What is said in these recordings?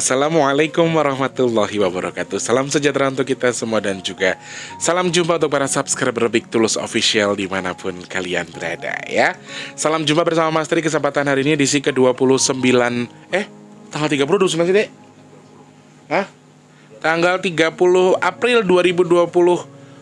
Assalamualaikum warahmatullahi wabarakatuh Salam sejahtera untuk kita semua dan juga Salam jumpa untuk para subscriber Big Tulus Official dimanapun kalian berada ya Salam jumpa bersama Mas Tri kesempatan hari ini di si ke-29 Eh tanggal 30 dulu sih deh, Hah? Tanggal 30 April 2020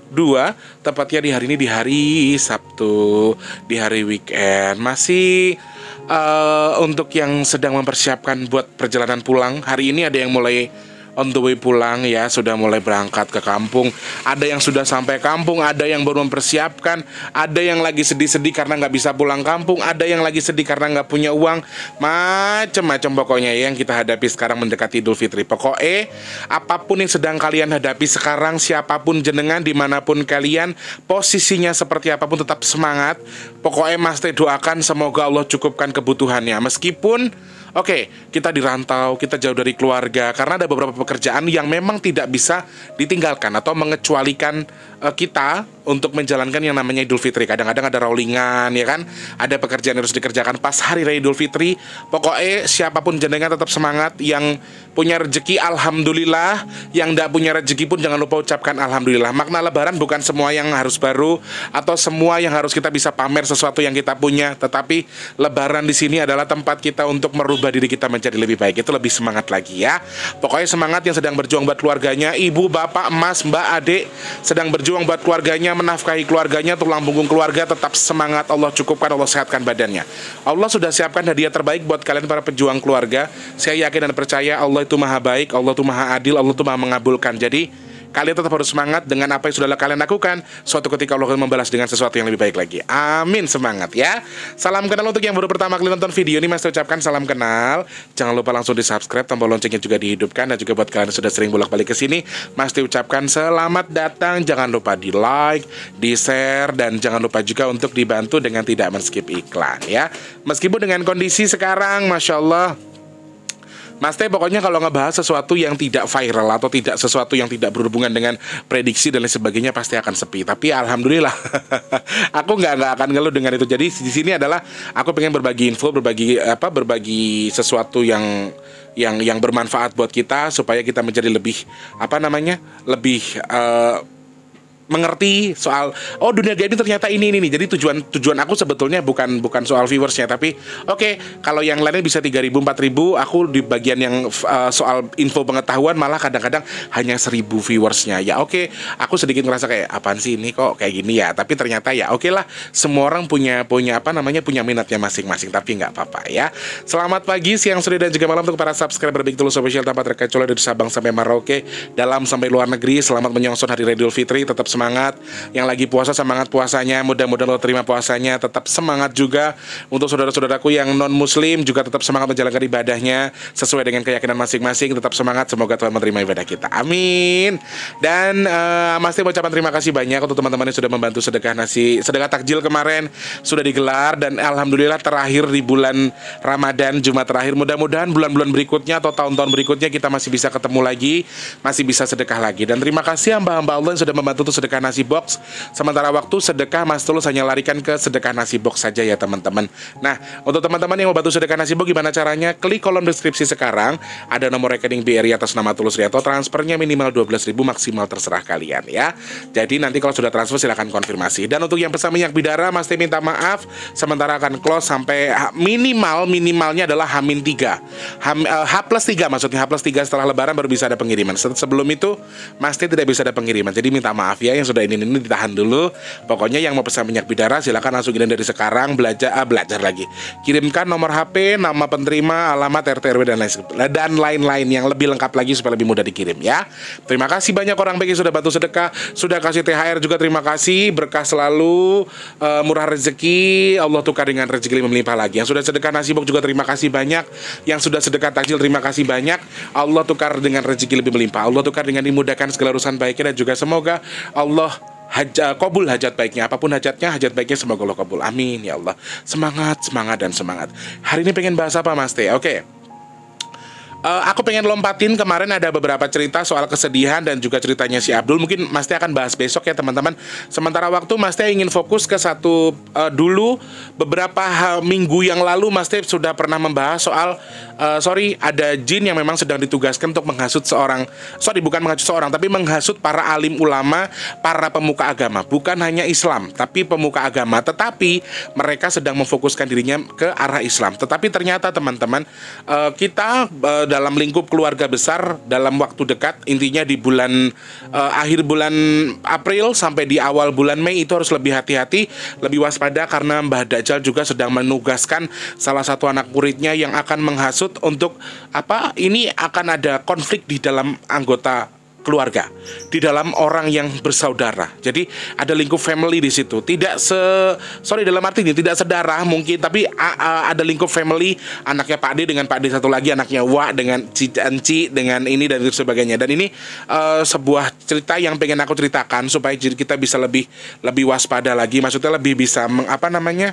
Dua, tepatnya di hari ini di hari Sabtu, di hari weekend. Masih uh, untuk yang sedang mempersiapkan buat perjalanan pulang, hari ini ada yang mulai on the way pulang ya sudah mulai berangkat ke kampung ada yang sudah sampai kampung ada yang baru mempersiapkan ada yang lagi sedih-sedih karena nggak bisa pulang kampung ada yang lagi sedih karena nggak punya uang macem-macem pokoknya ya yang kita hadapi sekarang mendekati Idul Fitri pokoknya apapun yang sedang kalian hadapi sekarang siapapun jenengan dimanapun kalian posisinya seperti apapun tetap semangat pokoknya Mas Teh doakan semoga Allah cukupkan kebutuhannya meskipun Oke, okay, kita dirantau, kita jauh dari keluarga karena ada beberapa pekerjaan yang memang tidak bisa ditinggalkan atau mengecualikan uh, kita untuk menjalankan yang namanya Idul Fitri. Kadang-kadang ada rollingan ya kan, ada pekerjaan yang harus dikerjakan pas hari raya Idul Fitri. Pokoknya siapapun jenengan tetap semangat yang punya rezeki alhamdulillah, yang tidak punya rezeki pun jangan lupa ucapkan alhamdulillah. Makna lebaran bukan semua yang harus baru atau semua yang harus kita bisa pamer sesuatu yang kita punya, tetapi lebaran di sini adalah tempat kita untuk merubah diri kita menjadi lebih baik. Itu lebih semangat lagi ya. Pokoknya semangat yang sedang berjuang buat keluarganya, ibu, bapak, emas, mbak, adik sedang berjuang berjuang buat keluarganya, menafkahi keluarganya, tulang punggung keluarga tetap semangat. Allah cukupkan, Allah sehatkan badannya. Allah sudah siapkan hadiah terbaik buat kalian para pejuang keluarga. Saya yakin dan percaya Allah itu maha baik, Allah itu maha adil, Allah itu maha mengabulkan. Jadi kalian tetap harus semangat dengan apa yang sudah kalian lakukan. Suatu ketika Allah akan membalas dengan sesuatu yang lebih baik lagi. Amin, semangat ya. Salam kenal untuk yang baru pertama kali nonton video ini, Mas ucapkan salam kenal. Jangan lupa langsung di subscribe, tombol loncengnya juga dihidupkan dan juga buat kalian yang sudah sering bolak-balik ke sini, Mas ucapkan selamat datang. Jangan lupa di like, di share dan jangan lupa juga untuk dibantu dengan tidak men-skip iklan ya. Meskipun dengan kondisi sekarang, masya Allah. Mas Teh pokoknya kalau ngebahas sesuatu yang tidak viral atau tidak sesuatu yang tidak berhubungan dengan prediksi dan lain sebagainya pasti akan sepi. Tapi alhamdulillah aku nggak nggak akan ngeluh dengan itu. Jadi di sini adalah aku pengen berbagi info, berbagi apa, berbagi sesuatu yang yang yang bermanfaat buat kita supaya kita menjadi lebih apa namanya lebih uh, mengerti soal oh dunia game ternyata ini ini nih. Jadi tujuan tujuan aku sebetulnya bukan bukan soal viewersnya tapi oke okay, kalau yang lainnya bisa 3000 4000 aku di bagian yang uh, soal info pengetahuan malah kadang-kadang hanya 1000 viewersnya. Ya oke, okay, aku sedikit ngerasa kayak apaan sih ini kok kayak gini ya. Tapi ternyata ya oke okay lah semua orang punya punya apa namanya punya minatnya masing-masing tapi nggak apa-apa ya. Selamat pagi, siang, sore dan juga malam untuk para subscriber Big Tulus Official tanpa terkecuali dari Sabang sampai Merauke, dalam sampai luar negeri. Selamat menyongsong hari Radio Fitri tetap semangat yang lagi puasa semangat puasanya mudah-mudahan lo terima puasanya tetap semangat juga untuk saudara-saudaraku yang non muslim juga tetap semangat menjalankan ibadahnya sesuai dengan keyakinan masing-masing tetap semangat semoga Tuhan menerima ibadah kita amin dan uh, Mas Tim ucapan terima kasih banyak untuk teman-teman yang sudah membantu sedekah nasi sedekah takjil kemarin sudah digelar dan alhamdulillah terakhir di bulan Ramadan Jumat terakhir mudah-mudahan bulan-bulan berikutnya atau tahun-tahun berikutnya kita masih bisa ketemu lagi masih bisa sedekah lagi dan terima kasih hamba-hamba Allah yang sudah membantu sedekah sedekah nasi box. Sementara waktu sedekah Mas Tulus hanya larikan ke sedekah nasi box saja ya teman-teman. Nah, untuk teman-teman yang mau bantu sedekah nasi box gimana caranya? Klik kolom deskripsi sekarang. Ada nomor rekening BRI atas nama Tulus Rianto. Transfernya minimal ribu maksimal terserah kalian ya. Jadi nanti kalau sudah transfer silahkan konfirmasi. Dan untuk yang pesan minyak bidara Mas T minta maaf. Sementara akan close sampai minimal minimalnya adalah Hamin 3. H, eh, H plus 3 maksudnya H plus 3 setelah lebaran baru bisa ada pengiriman. Sebelum itu Mas T tidak bisa ada pengiriman. Jadi minta maaf ya yang sudah ini ini ditahan dulu. Pokoknya yang mau pesan minyak bidara silakan langsung kirim dari sekarang belajar ah, belajar lagi. Kirimkan nomor HP, nama penerima, alamat RT RW dan lain dan lain-lain yang lebih lengkap lagi supaya lebih mudah dikirim ya. Terima kasih banyak orang baik yang sudah bantu sedekah, sudah kasih THR juga terima kasih, berkah selalu, uh, murah rezeki, Allah tukar dengan rezeki melimpah lagi. Yang sudah sedekah nasibok juga terima kasih banyak, yang sudah sedekah takjil terima kasih banyak. Allah tukar dengan rezeki lebih melimpah. Allah tukar dengan dimudahkan segala urusan baiknya dan juga semoga Allah Allah haja, kabul hajat baiknya apapun hajatnya hajat baiknya semoga Allah kabul amin ya Allah semangat semangat dan semangat hari ini pengen bahas apa Mas Teh oke okay. Uh, aku pengen lompatin kemarin ada beberapa cerita soal kesedihan dan juga ceritanya si Abdul. Mungkin Mas Teh akan bahas besok ya teman-teman. Sementara waktu Mas Teh ingin fokus ke satu uh, dulu beberapa minggu yang lalu Mas Teh sudah pernah membahas soal uh, sorry ada jin yang memang sedang ditugaskan untuk menghasut seorang sorry bukan menghasut seorang tapi menghasut para alim ulama, para pemuka agama. Bukan hanya Islam tapi pemuka agama. Tetapi mereka sedang memfokuskan dirinya ke arah Islam. Tetapi ternyata teman-teman uh, kita uh, dalam lingkup keluarga besar dalam waktu dekat intinya di bulan uh, akhir bulan April sampai di awal bulan Mei itu harus lebih hati-hati, lebih waspada karena Mbah Dajjal juga sedang menugaskan salah satu anak muridnya yang akan menghasut untuk apa? Ini akan ada konflik di dalam anggota keluarga, di dalam orang yang bersaudara. Jadi ada lingkup family di situ. Tidak se sorry dalam arti ini tidak sedarah mungkin, tapi ada lingkup family anaknya Pak D dengan Pak D satu lagi anaknya Wa dengan Cici dengan ini dan sebagainya. Dan ini uh, sebuah cerita yang pengen aku ceritakan supaya kita bisa lebih lebih waspada lagi. Maksudnya lebih bisa meng, apa namanya?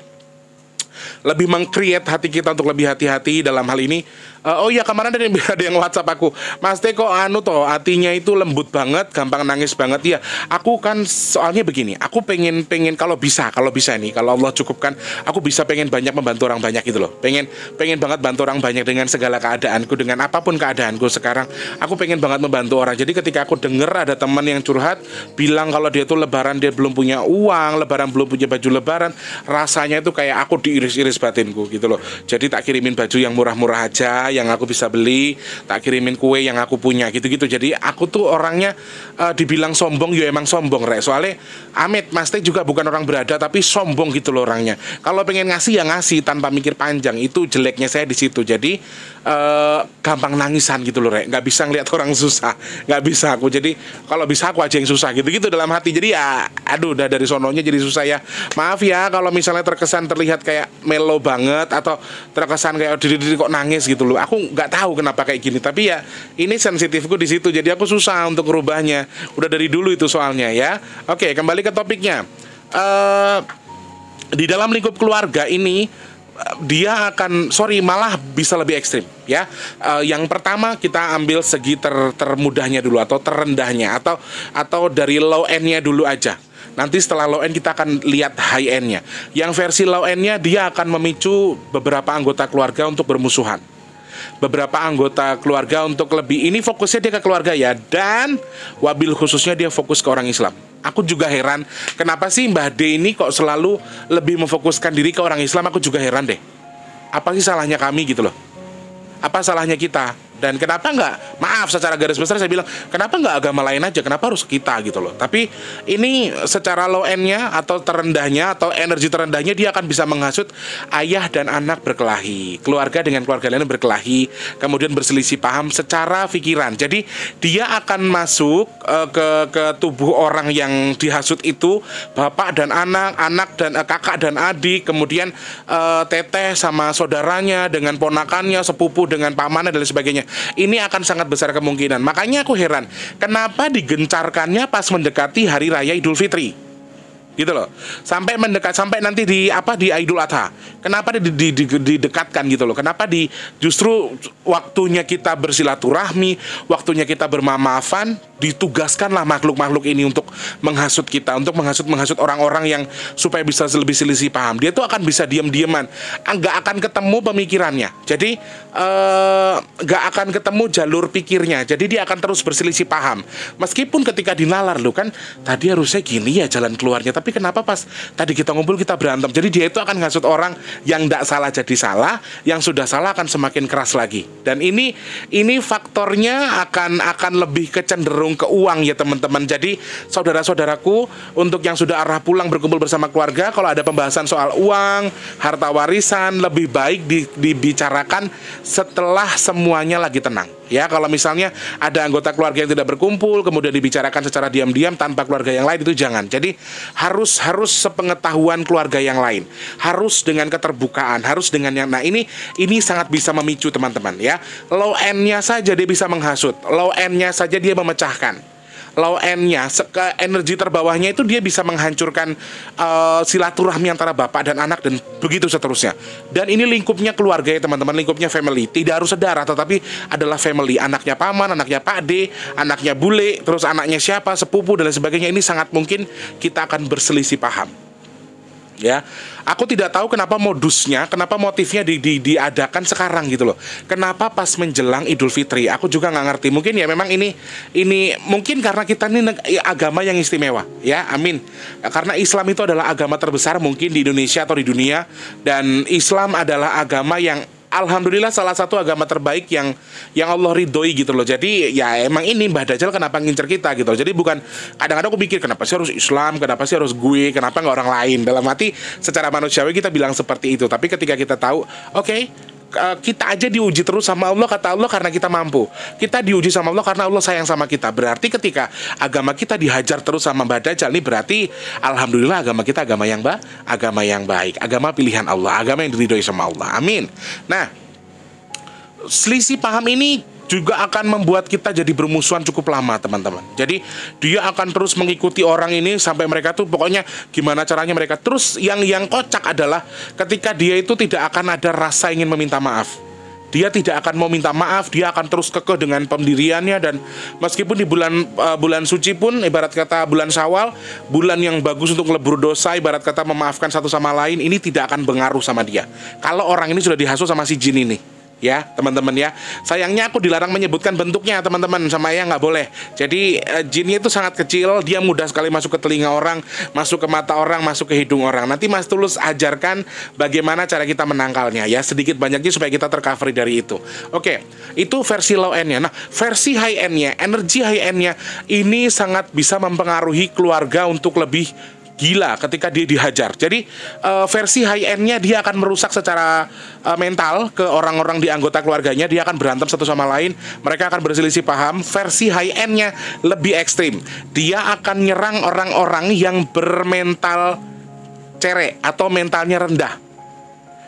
lebih mengcreate hati kita untuk lebih hati-hati dalam hal ini. Uh, oh iya kemarin ada yang ada yang WhatsApp aku, Mas Teko anu toh hatinya itu lembut banget, gampang nangis banget ya. Aku kan soalnya begini, aku pengen pengen kalau bisa kalau bisa nih kalau Allah cukupkan, aku bisa pengen banyak membantu orang banyak gitu loh. Pengen pengen banget bantu orang banyak dengan segala keadaanku dengan apapun keadaanku sekarang. Aku pengen banget membantu orang. Jadi ketika aku denger ada teman yang curhat bilang kalau dia tuh lebaran dia belum punya uang, lebaran belum punya baju lebaran, rasanya itu kayak aku diiri iris-iris batinku gitu loh. Jadi tak kirimin baju yang murah-murah aja yang aku bisa beli, tak kirimin kue yang aku punya gitu-gitu. Jadi aku tuh orangnya uh, dibilang sombong ya emang sombong rek. Soalnya Amit Mas juga bukan orang berada tapi sombong gitu loh orangnya. Kalau pengen ngasih ya ngasih tanpa mikir panjang. Itu jeleknya saya di situ. Jadi uh, gampang nangisan gitu loh rek. Gak bisa ngeliat orang susah. Gak bisa aku. Jadi kalau bisa aku aja yang susah gitu-gitu dalam hati. Jadi ya aduh udah dari sononya jadi susah ya. Maaf ya kalau misalnya terkesan terlihat kayak melo banget atau terkesan kayak oh, diri diri kok nangis gitu loh aku nggak tahu kenapa kayak gini tapi ya ini sensitifku di situ jadi aku susah untuk merubahnya udah dari dulu itu soalnya ya oke kembali ke topiknya uh, di dalam lingkup keluarga ini eh, dia akan sorry malah bisa lebih ekstrim ya uh, yang pertama kita ambil segi ter termudahnya dulu atau terendahnya atau atau dari low endnya dulu aja Nanti setelah low end kita akan lihat high endnya. Yang versi low endnya dia akan memicu beberapa anggota keluarga untuk bermusuhan. Beberapa anggota keluarga untuk lebih ini fokusnya dia ke keluarga ya dan wabil khususnya dia fokus ke orang Islam. Aku juga heran kenapa sih Mbah D ini kok selalu lebih memfokuskan diri ke orang Islam. Aku juga heran deh. Apa sih salahnya kami gitu loh? Apa salahnya kita? dan kenapa nggak maaf secara garis besar saya bilang kenapa nggak agama lain aja kenapa harus kita gitu loh tapi ini secara low endnya atau terendahnya atau energi terendahnya dia akan bisa menghasut ayah dan anak berkelahi keluarga dengan keluarga lain berkelahi kemudian berselisih paham secara pikiran jadi dia akan masuk e, ke ke tubuh orang yang dihasut itu bapak dan anak anak dan e, kakak dan adik kemudian e, teteh sama saudaranya dengan ponakannya sepupu dengan pamannya dan sebagainya ini akan sangat besar kemungkinan. Makanya aku heran, kenapa digencarkannya pas mendekati hari raya Idul Fitri? gitu loh sampai mendekat sampai nanti di apa di Idul Adha kenapa di, di, di, didekatkan gitu loh kenapa di justru waktunya kita bersilaturahmi waktunya kita bermamafan ditugaskanlah makhluk-makhluk ini untuk menghasut kita, untuk menghasut-menghasut orang-orang yang supaya bisa lebih selisih paham. Dia tuh akan bisa diam-diaman, ah, nggak akan ketemu pemikirannya. Jadi nggak eh, nggak akan ketemu jalur pikirnya. Jadi dia akan terus berselisih paham. Meskipun ketika dinalar lo kan tadi harusnya gini ya jalan keluarnya, tapi kenapa pas tadi kita ngumpul kita berantem. Jadi dia itu akan ngasut orang yang tidak salah jadi salah, yang sudah salah akan semakin keras lagi. Dan ini ini faktornya akan akan lebih kecenderung cenderung ke uang ya teman-teman. Jadi saudara-saudaraku untuk yang sudah arah pulang berkumpul bersama keluarga kalau ada pembahasan soal uang, harta warisan lebih baik dibicarakan setelah semuanya lagi tenang. Ya, kalau misalnya ada anggota keluarga yang tidak berkumpul, kemudian dibicarakan secara diam-diam tanpa keluarga yang lain itu jangan. Jadi harus harus sepengetahuan keluarga yang lain, harus dengan keterbukaan, harus dengan yang. Nah ini ini sangat bisa memicu teman-teman ya. Low endnya saja dia bisa menghasut, low endnya saja dia memecahkan low endnya energi terbawahnya itu dia bisa menghancurkan uh, silaturahmi antara bapak dan anak dan begitu seterusnya dan ini lingkupnya keluarga ya teman-teman lingkupnya family tidak harus saudara tetapi adalah family anaknya paman anaknya pakde anaknya bule terus anaknya siapa sepupu dan sebagainya ini sangat mungkin kita akan berselisih paham ya. Aku tidak tahu kenapa modusnya, kenapa motifnya di, di, diadakan sekarang gitu loh. Kenapa pas menjelang Idul Fitri? Aku juga nggak ngerti. Mungkin ya memang ini ini mungkin karena kita ini ya, agama yang istimewa, ya. Amin. Karena Islam itu adalah agama terbesar mungkin di Indonesia atau di dunia dan Islam adalah agama yang alhamdulillah salah satu agama terbaik yang yang Allah ridhoi gitu loh. Jadi ya emang ini Mbah Dajjal kenapa ngincer kita gitu. Loh. Jadi bukan kadang-kadang aku pikir kenapa sih harus Islam, kenapa sih harus gue, kenapa nggak orang lain. Dalam hati secara manusiawi kita bilang seperti itu. Tapi ketika kita tahu, oke, okay, Eh, kita aja diuji terus sama Allah kata Allah karena kita mampu. Kita diuji sama Allah karena Allah sayang sama kita. Berarti ketika agama kita dihajar terus sama badai ini berarti alhamdulillah agama kita agama yang ba agama yang baik, agama pilihan Allah, agama yang diridhoi sama Allah. Amin. Nah, selisih paham ini juga akan membuat kita jadi bermusuhan cukup lama teman-teman. Jadi dia akan terus mengikuti orang ini sampai mereka tuh pokoknya gimana caranya mereka terus yang yang kocak adalah ketika dia itu tidak akan ada rasa ingin meminta maaf. Dia tidak akan mau minta maaf, dia akan terus kekeh dengan pendiriannya dan meskipun di bulan uh, bulan suci pun ibarat kata bulan Syawal, bulan yang bagus untuk lebur dosa ibarat kata memaafkan satu sama lain ini tidak akan pengaruh sama dia. Kalau orang ini sudah dihasut sama si jin ini ya teman-teman ya sayangnya aku dilarang menyebutkan bentuknya teman-teman sama ayah nggak boleh jadi uh, jinnya itu sangat kecil dia mudah sekali masuk ke telinga orang masuk ke mata orang masuk ke hidung orang nanti mas tulus ajarkan bagaimana cara kita menangkalnya ya sedikit banyaknya supaya kita tercover dari itu oke itu versi low endnya nah versi high endnya energi high endnya ini sangat bisa mempengaruhi keluarga untuk lebih gila ketika dia dihajar. Jadi uh, versi high endnya dia akan merusak secara uh, mental ke orang-orang di anggota keluarganya. Dia akan berantem satu sama lain. Mereka akan berselisih paham. Versi high endnya lebih ekstrim. Dia akan nyerang orang-orang yang bermental cerek atau mentalnya rendah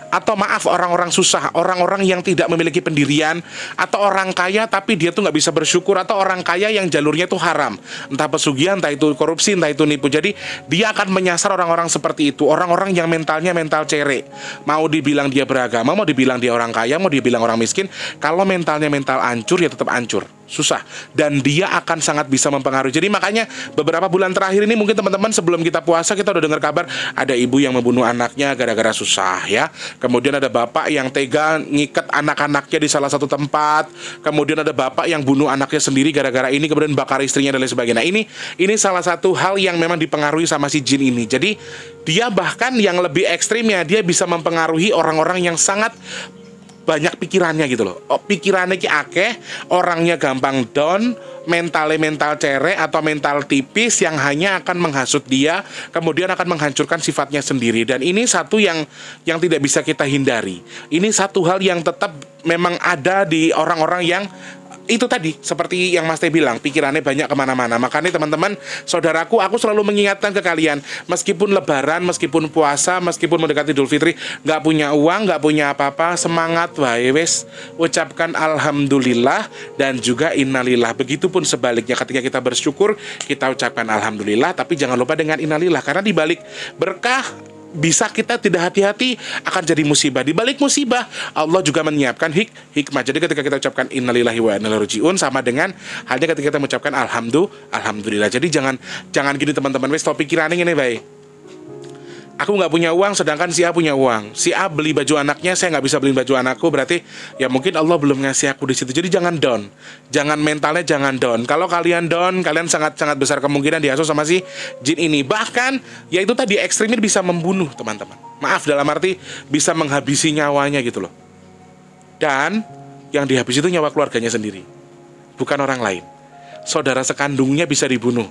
atau maaf orang-orang susah, orang-orang yang tidak memiliki pendirian, atau orang kaya tapi dia tuh nggak bisa bersyukur, atau orang kaya yang jalurnya tuh haram, entah pesugihan, entah itu korupsi, entah itu nipu. Jadi dia akan menyasar orang-orang seperti itu, orang-orang yang mentalnya mental cere. Mau dibilang dia beragama, mau dibilang dia orang kaya, mau dibilang orang miskin, kalau mentalnya mental ancur ya tetap ancur susah dan dia akan sangat bisa mempengaruhi. Jadi makanya beberapa bulan terakhir ini mungkin teman-teman sebelum kita puasa kita udah dengar kabar ada ibu yang membunuh anaknya gara-gara susah ya. Kemudian ada bapak yang tega ngikat anak-anaknya di salah satu tempat. Kemudian ada bapak yang bunuh anaknya sendiri gara-gara ini kemudian bakar istrinya dan lain sebagainya. Nah, ini ini salah satu hal yang memang dipengaruhi sama si jin ini. Jadi dia bahkan yang lebih ekstrimnya dia bisa mempengaruhi orang-orang yang sangat banyak pikirannya gitu loh. Oh, pikirannya ki akeh, orangnya gampang down, mentalnya mental cerek atau mental tipis yang hanya akan menghasut dia, kemudian akan menghancurkan sifatnya sendiri. Dan ini satu yang yang tidak bisa kita hindari. Ini satu hal yang tetap memang ada di orang-orang yang itu tadi seperti yang Mas Teh bilang pikirannya banyak kemana-mana makanya teman-teman saudaraku aku selalu mengingatkan ke kalian meskipun lebaran meskipun puasa meskipun mendekati Idul Fitri nggak punya uang nggak punya apa-apa semangat wes ucapkan alhamdulillah dan juga innalillah begitupun sebaliknya ketika kita bersyukur kita ucapkan alhamdulillah tapi jangan lupa dengan innalillah karena dibalik berkah bisa kita tidak hati-hati akan jadi musibah. Di balik musibah, Allah juga menyiapkan hik hikmah. Jadi ketika kita ucapkan innalillahi wa inna sama dengan halnya ketika kita mengucapkan alhamdulillah. Jadi jangan jangan gini teman-teman, wis topik kiraning ini baik aku nggak punya uang sedangkan si A punya uang si A beli baju anaknya saya nggak bisa beli baju anakku berarti ya mungkin Allah belum ngasih aku di situ jadi jangan down jangan mentalnya jangan down kalau kalian down kalian sangat sangat besar kemungkinan diasuh sama si jin ini bahkan ya itu tadi ekstrimnya bisa membunuh teman-teman maaf dalam arti bisa menghabisi nyawanya gitu loh dan yang dihabisi itu nyawa keluarganya sendiri bukan orang lain saudara sekandungnya bisa dibunuh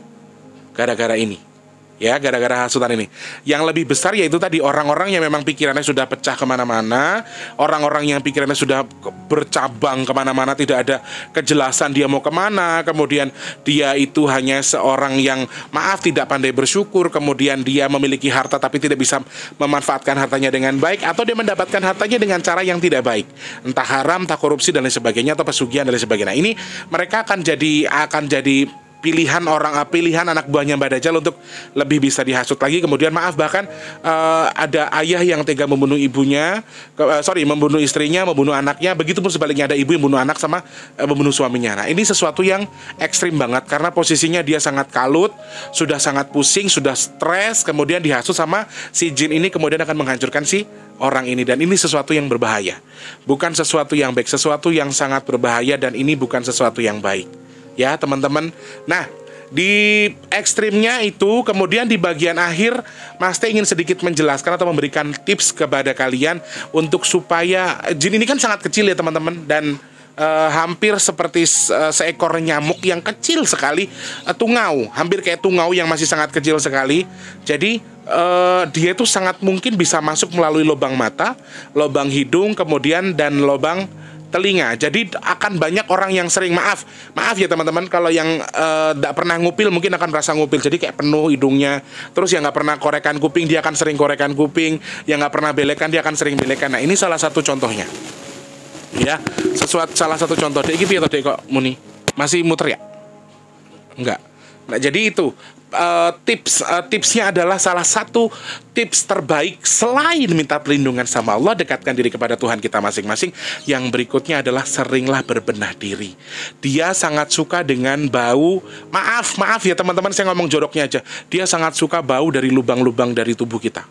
gara-gara ini ya gara-gara hasutan ini. Yang lebih besar yaitu tadi orang-orang yang memang pikirannya sudah pecah kemana-mana, orang-orang yang pikirannya sudah bercabang kemana-mana, tidak ada kejelasan dia mau kemana, kemudian dia itu hanya seorang yang maaf tidak pandai bersyukur, kemudian dia memiliki harta tapi tidak bisa memanfaatkan hartanya dengan baik, atau dia mendapatkan hartanya dengan cara yang tidak baik, entah haram, entah korupsi dan lain sebagainya, atau pesugihan dan lain sebagainya. Ini mereka akan jadi akan jadi pilihan orang eh, pilihan anak buahnya Mbak Dajjal untuk lebih bisa dihasut lagi kemudian maaf bahkan uh, ada ayah yang tega membunuh ibunya uh, sorry membunuh istrinya membunuh anaknya begitu pun sebaliknya ada ibu yang membunuh anak sama uh, membunuh suaminya nah ini sesuatu yang ekstrim banget karena posisinya dia sangat kalut sudah sangat pusing sudah stres kemudian dihasut sama si jin ini kemudian akan menghancurkan si orang ini dan ini sesuatu yang berbahaya bukan sesuatu yang baik sesuatu yang sangat berbahaya dan ini bukan sesuatu yang baik ya teman-teman. Nah di ekstrimnya itu kemudian di bagian akhir Mas Teh ingin sedikit menjelaskan atau memberikan tips kepada kalian untuk supaya jin ini kan sangat kecil ya teman-teman dan uh, hampir seperti uh, seekor nyamuk yang kecil sekali, uh, tungau, hampir kayak tungau yang masih sangat kecil sekali. Jadi uh, dia itu sangat mungkin bisa masuk melalui lubang mata, lubang hidung, kemudian dan lubang telinga. Jadi akan banyak orang yang sering maaf, maaf ya teman-teman kalau yang tidak eh, uh, pernah ngupil mungkin akan merasa ngupil. Jadi kayak penuh hidungnya. Terus yang nggak pernah korekan kuping dia akan sering korekan kuping. Yang nggak pernah belekan dia akan sering belekan. Nah ini salah satu contohnya. Ya, sesuatu salah satu contoh. Dek, gitu ya, dek kok Muni masih muter ya? Enggak. Nah, jadi itu Eh, tips uh, tipsnya adalah salah satu tips terbaik selain minta perlindungan sama Allah dekatkan diri kepada Tuhan kita masing-masing yang berikutnya adalah seringlah berbenah diri dia sangat suka dengan bau maaf maaf ya teman-teman saya ngomong joroknya aja dia sangat suka bau dari lubang-lubang dari tubuh kita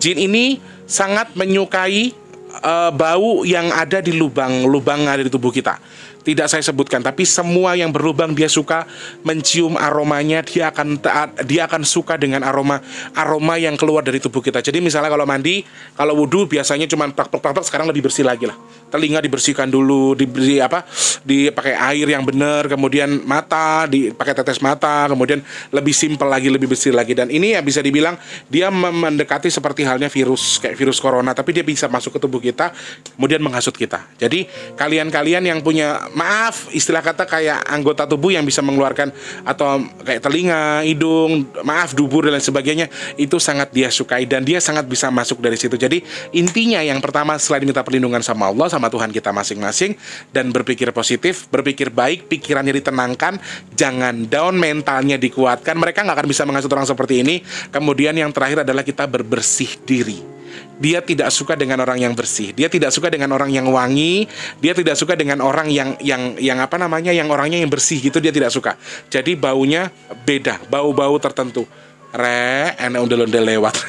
jin ini sangat menyukai uh, bau yang ada di lubang-lubang ada di tubuh kita tidak saya sebutkan tapi semua yang berlubang dia suka mencium aromanya dia akan taat dia akan suka dengan aroma aroma yang keluar dari tubuh kita jadi misalnya kalau mandi kalau wudhu biasanya cuma plak plak plak sekarang lebih bersih lagi lah telinga dibersihkan dulu diberi apa dipakai air yang benar kemudian mata dipakai tetes mata kemudian lebih simpel lagi lebih bersih lagi dan ini ya bisa dibilang dia mendekati seperti halnya virus kayak virus corona tapi dia bisa masuk ke tubuh kita kemudian menghasut kita jadi kalian-kalian yang punya maaf istilah kata kayak anggota tubuh yang bisa mengeluarkan atau kayak telinga hidung maaf dubur dan lain sebagainya itu sangat dia sukai dan dia sangat bisa masuk dari situ jadi intinya yang pertama selain minta perlindungan sama Allah sama sama Tuhan kita masing-masing dan berpikir positif, berpikir baik, pikirannya ditenangkan, jangan down, mentalnya dikuatkan. Mereka nggak akan bisa menghasut orang seperti ini. Kemudian yang terakhir adalah kita berbersih diri dia tidak suka dengan orang yang bersih, dia tidak suka dengan orang yang wangi, dia tidak suka dengan orang yang yang yang apa namanya yang orangnya yang bersih gitu dia tidak suka. Jadi baunya beda, bau-bau tertentu. Re, enak udah lewat.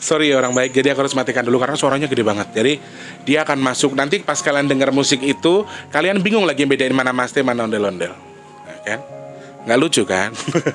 sorry orang baik jadi aku harus matikan dulu karena suaranya gede banget jadi dia akan masuk nanti pas kalian dengar musik itu kalian bingung lagi bedain mana maste mana ondel ondel nah, kan nggak lucu kan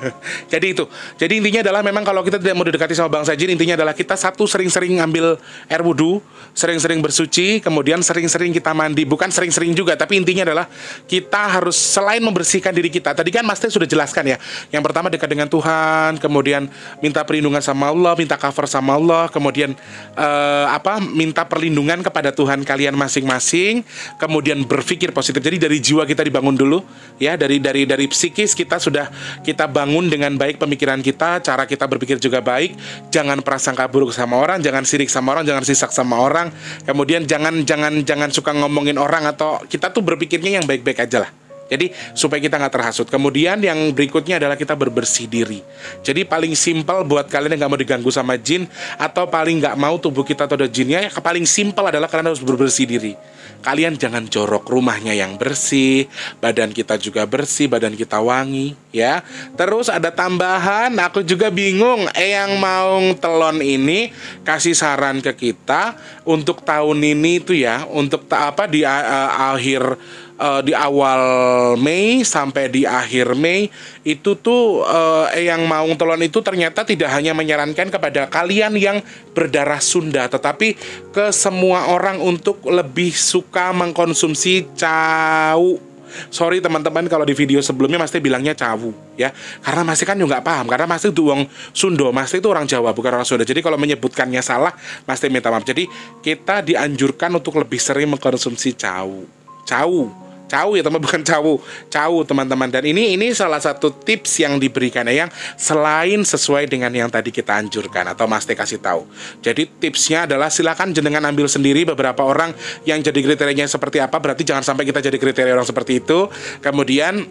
jadi itu jadi intinya adalah memang kalau kita tidak mau didekati sama bangsa jin intinya adalah kita satu sering-sering ngambil air wudhu sering-sering bersuci kemudian sering-sering kita mandi bukan sering-sering juga tapi intinya adalah kita harus selain membersihkan diri kita tadi kan Mas Teh sudah jelaskan ya yang pertama dekat dengan Tuhan kemudian minta perlindungan sama Allah minta cover sama Allah kemudian eh, apa minta perlindungan kepada Tuhan kalian masing-masing kemudian berpikir positif jadi dari jiwa kita dibangun dulu ya dari dari dari psikis kita kita sudah kita bangun dengan baik pemikiran kita, cara kita berpikir juga baik. Jangan prasangka buruk sama orang, jangan sirik sama orang, jangan sisak sama orang. Kemudian jangan jangan jangan suka ngomongin orang atau kita tuh berpikirnya yang baik-baik aja lah. Jadi supaya kita nggak terhasut. Kemudian yang berikutnya adalah kita berbersih diri. Jadi paling simpel buat kalian yang nggak mau diganggu sama jin atau paling nggak mau tubuh kita atau ada jinnya, yang paling simpel adalah kalian harus berbersih diri. Kalian jangan jorok rumahnya yang bersih, badan kita juga bersih, badan kita wangi, ya. Terus ada tambahan, aku juga bingung. Eh yang mau Telon ini kasih saran ke kita untuk tahun ini tuh ya, untuk apa di uh, akhir uh, di awal Mei sampai di akhir Mei itu tuh uh, yang Maung Telon itu ternyata tidak hanya menyarankan kepada kalian yang berdarah Sunda tetapi ke semua orang untuk lebih suka mengkonsumsi cau Sorry teman-teman kalau di video sebelumnya masih bilangnya cawu ya. Karena masih kan juga nggak paham karena masih Teh itu orang Sundo, Mas itu orang Jawa bukan orang Sunda. Jadi kalau menyebutkannya salah Mas minta maaf. Jadi kita dianjurkan untuk lebih sering mengkonsumsi cawu. Cawu Cau ya teman bukan cawu cawu teman-teman. Dan ini ini salah satu tips yang diberikan ya yang selain sesuai dengan yang tadi kita anjurkan atau Mas T kasih tahu. Jadi tipsnya adalah silakan jenengan ambil sendiri beberapa orang yang jadi kriterianya seperti apa. Berarti jangan sampai kita jadi kriteria orang seperti itu. Kemudian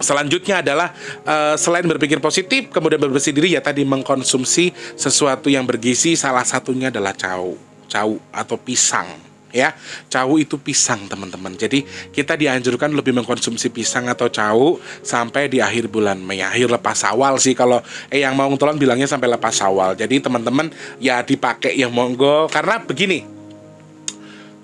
Selanjutnya adalah uh, selain berpikir positif, kemudian berbersih diri ya tadi mengkonsumsi sesuatu yang bergizi. Salah satunya adalah cau, cau atau pisang ya. Cawu itu pisang, teman-teman. Jadi, kita dianjurkan lebih mengkonsumsi pisang atau cawu sampai di akhir bulan Mei, akhir lepas sawal sih kalau eh yang mau ngutolan bilangnya sampai lepas sawal. Jadi, teman-teman ya dipakai yang monggo karena begini,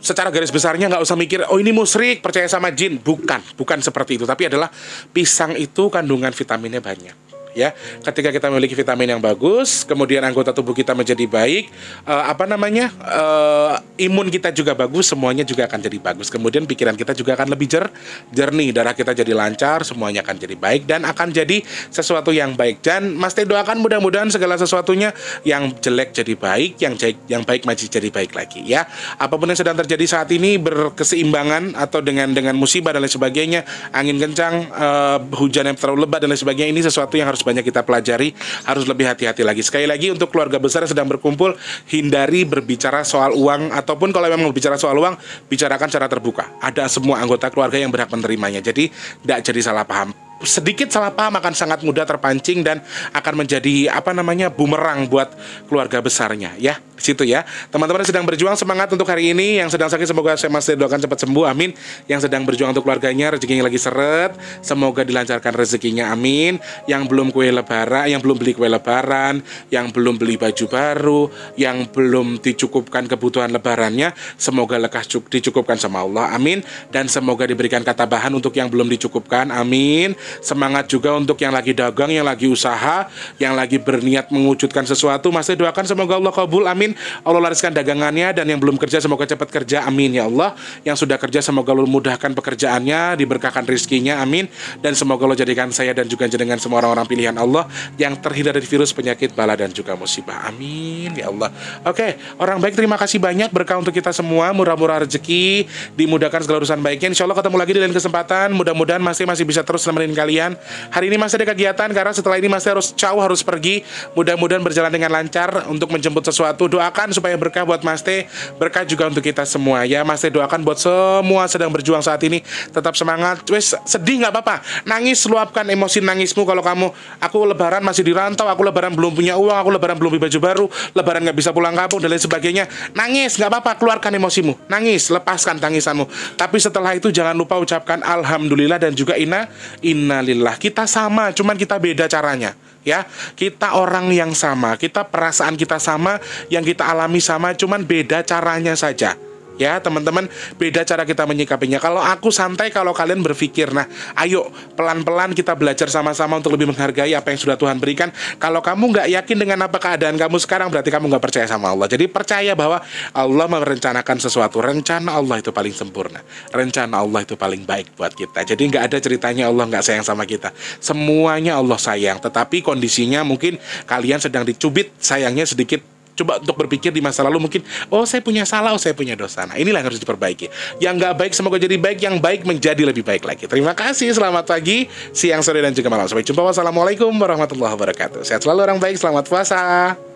secara garis besarnya nggak usah mikir oh ini musrik percaya sama jin bukan bukan seperti itu tapi adalah pisang itu kandungan vitaminnya banyak ya. Ketika kita memiliki vitamin yang bagus, kemudian anggota tubuh kita menjadi baik, uh, apa namanya? Uh, imun kita juga bagus, semuanya juga akan jadi bagus. Kemudian pikiran kita juga akan lebih jer jernih, darah kita jadi lancar, semuanya akan jadi baik dan akan jadi sesuatu yang baik. Dan Mas Teh doakan mudah-mudahan segala sesuatunya yang jelek jadi baik, yang baik yang baik masih jadi baik lagi ya. Apapun yang sedang terjadi saat ini berkeseimbangan atau dengan dengan musibah dan lain sebagainya, angin kencang, uh, hujan yang terlalu lebat dan lain sebagainya ini sesuatu yang harus banyak kita pelajari harus lebih hati-hati lagi. Sekali lagi untuk keluarga besar yang sedang berkumpul hindari berbicara soal uang ataupun kalau memang berbicara soal uang bicarakan secara terbuka. Ada semua anggota keluarga yang berhak menerimanya. Jadi tidak jadi salah paham sedikit salah paham akan sangat mudah terpancing dan akan menjadi apa namanya bumerang buat keluarga besarnya ya di situ ya teman-teman sedang berjuang semangat untuk hari ini yang sedang sakit semoga saya masih doakan cepat sembuh amin yang sedang berjuang untuk keluarganya rezekinya lagi seret semoga dilancarkan rezekinya amin yang belum kue lebaran yang belum beli kue lebaran yang belum beli baju baru yang belum dicukupkan kebutuhan lebarannya semoga lekas dicukupkan sama Allah amin dan semoga diberikan kata bahan untuk yang belum dicukupkan amin semangat juga untuk yang lagi dagang yang lagi usaha yang lagi berniat mewujudkan sesuatu masih doakan semoga Allah kabul amin Allah lariskan dagangannya dan yang belum kerja semoga cepat kerja amin ya Allah yang sudah kerja semoga Allah mudahkan pekerjaannya diberkahkan rizkinya amin dan semoga Allah jadikan saya dan juga jenengan semua orang-orang pilihan Allah yang terhindar dari virus penyakit bala dan juga musibah amin ya Allah oke orang baik terima kasih banyak berkah untuk kita semua murah-murah rezeki dimudahkan segala urusan baiknya insya Allah ketemu lagi di lain kesempatan mudah-mudahan masih masih bisa terus nemenin kalian. Hari ini masih ada kegiatan karena setelah ini masih harus jauh harus pergi. Mudah-mudahan berjalan dengan lancar untuk menjemput sesuatu. Doakan supaya berkah buat Mas T, berkah juga untuk kita semua ya. Mas T doakan buat semua sedang berjuang saat ini tetap semangat. Wes sedih nggak apa-apa. Nangis luapkan emosi nangismu kalau kamu aku lebaran masih di rantau, aku lebaran belum punya uang, aku lebaran belum beli baju baru, lebaran nggak bisa pulang kampung dan lain sebagainya. Nangis nggak apa-apa, keluarkan emosimu. Nangis, lepaskan tangisanmu. Tapi setelah itu jangan lupa ucapkan alhamdulillah dan juga ina ina innalillah. Kita sama, cuman kita beda caranya. Ya, kita orang yang sama, kita perasaan kita sama, yang kita alami sama, cuman beda caranya saja ya teman-teman beda cara kita menyikapinya kalau aku santai kalau kalian berpikir nah ayo pelan-pelan kita belajar sama-sama untuk lebih menghargai apa yang sudah Tuhan berikan kalau kamu nggak yakin dengan apa keadaan kamu sekarang berarti kamu nggak percaya sama Allah jadi percaya bahwa Allah merencanakan sesuatu rencana Allah itu paling sempurna rencana Allah itu paling baik buat kita jadi nggak ada ceritanya Allah nggak sayang sama kita semuanya Allah sayang tetapi kondisinya mungkin kalian sedang dicubit sayangnya sedikit coba untuk berpikir di masa lalu mungkin oh saya punya salah oh saya punya dosa nah inilah yang harus diperbaiki yang nggak baik semoga jadi baik yang baik menjadi lebih baik lagi terima kasih selamat pagi siang sore dan juga malam sampai jumpa wassalamualaikum warahmatullahi wabarakatuh sehat selalu orang baik selamat puasa